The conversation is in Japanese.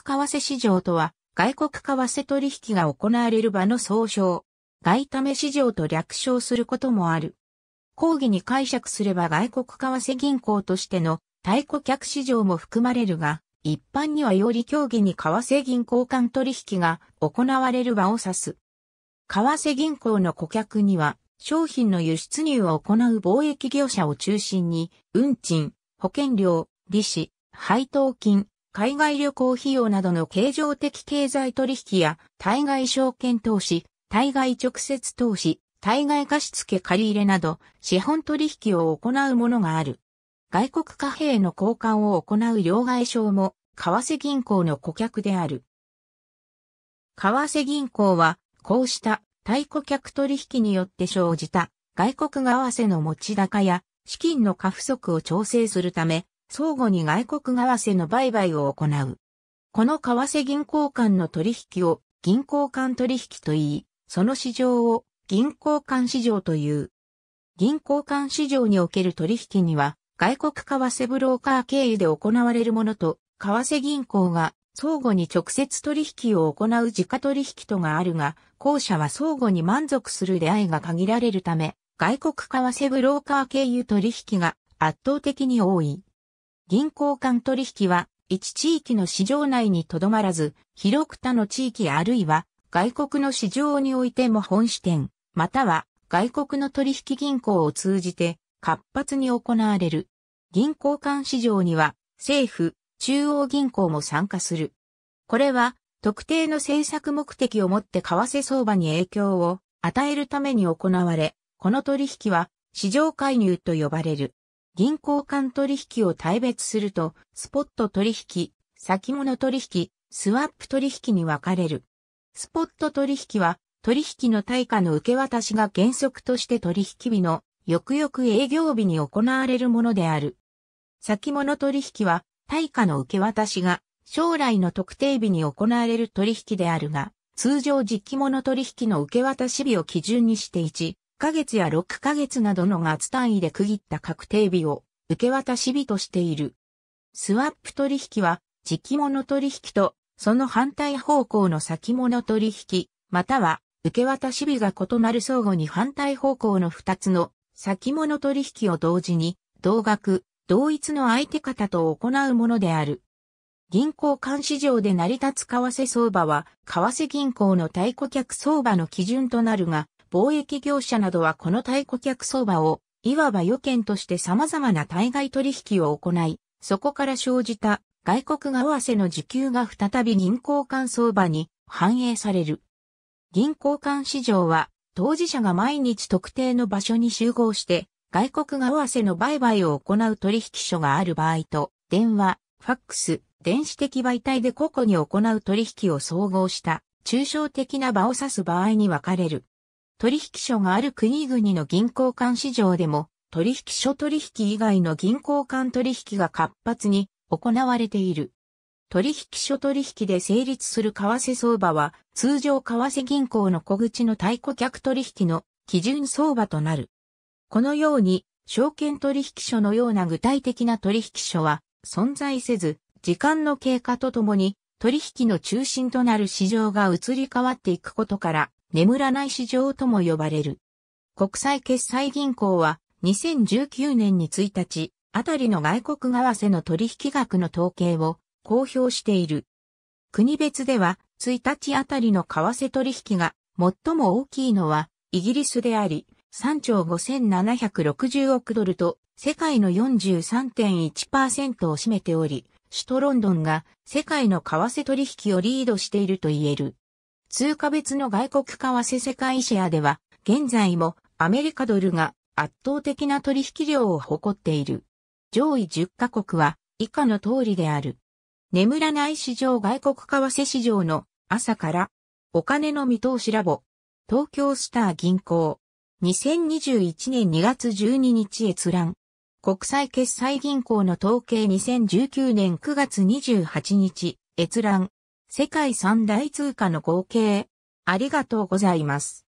為替市場とは、外国為替取引が行われる場の総称。外為市場と略称することもある。講義に解釈すれば外国為替銀行としての対顧客市場も含まれるが、一般にはより競技に為替銀行間取引が行われる場を指す。為替銀行の顧客には、商品の輸出入を行う貿易業者を中心に、運賃、保険料、利子、配当金、海外旅行費用などの経常的経済取引や、対外証券投資、対外直接投資、対外貸付借入れなど、資本取引を行うものがある。外国貨幣の交換を行う両替商も、為替銀行の顧客である。為替銀行は、こうした対顧客取引によって生じた外国為替の持ち高や資金の過不足を調整するため、相互に外国為替の売買を行う。この為替銀行間の取引を銀行間取引と言い、その市場を銀行間市場という。銀行間市場における取引には、外国為替ブローカー経由で行われるものと、為替銀行が相互に直接取引を行う自家取引とがあるが、後者は相互に満足する出会いが限られるため、外国為替ブローカー経由取引が圧倒的に多い。銀行間取引は、一地域の市場内にとどまらず、広く他の地域あるいは、外国の市場においても本支店、または外国の取引銀行を通じて活発に行われる。銀行間市場には政府、中央銀行も参加する。これは特定の政策目的をもって為替相場に影響を与えるために行われ、この取引は市場介入と呼ばれる。銀行間取引を対別すると、スポット取引、先物取引、スワップ取引に分かれる。スポット取引は、取引の対価の受け渡しが原則として取引日の翌々営業日に行われるものである。先物取引は、対価の受け渡しが将来の特定日に行われる取引であるが、通常実機物取引の受け渡し日を基準にして1、ヶ月や6ヶ月などの月単位で区切った確定日を受け渡し日としている。スワップ取引は、時物取引と、その反対方向の先物取引、または、受け渡し日が異なる相互に反対方向の2つの先物取引を同時に、同額、同一の相手方と行うものである。銀行間市場で成り立つ為替相場は、為替銀行の対顧客相場の基準となるが、貿易業者などはこの対顧客相場を、いわば予見として様々な対外取引を行い、そこから生じた外国合わせの時給が再び銀行間相場に反映される。銀行間市場は当事者が毎日特定の場所に集合して外国合わせの売買を行う取引所がある場合と電話、ファックス、電子的媒体で個々に行う取引を総合した抽象的な場を指す場合に分かれる。取引所がある国々の銀行間市場でも、取引所取引以外の銀行間取引が活発に行われている。取引所取引で成立する為替相場は、通常為替銀行の小口の対顧客取引の基準相場となる。このように、証券取引所のような具体的な取引所は存在せず、時間の経過とともに取引の中心となる市場が移り変わっていくことから、眠らない市場とも呼ばれる。国際決済銀行は2019年に1日、あたりの外国為替の取引額の統計を公表している。国別では1日あたりの為替取引が最も大きいのはイギリスであり、3兆5760億ドルと世界の43.1%を占めており、首都ロンドンが世界の為替取引をリードしていると言える。通貨別の外国為替世界シェアでは、現在もアメリカドルが圧倒的な取引量を誇っている。上位10カ国は以下の通りである。眠らない市場外国為替市場の朝からお金の見通しラボ東京スター銀行2021年2月12日閲覧国際決済銀行の統計2019年9月28日閲覧世界三大通貨の合計。ありがとうございます。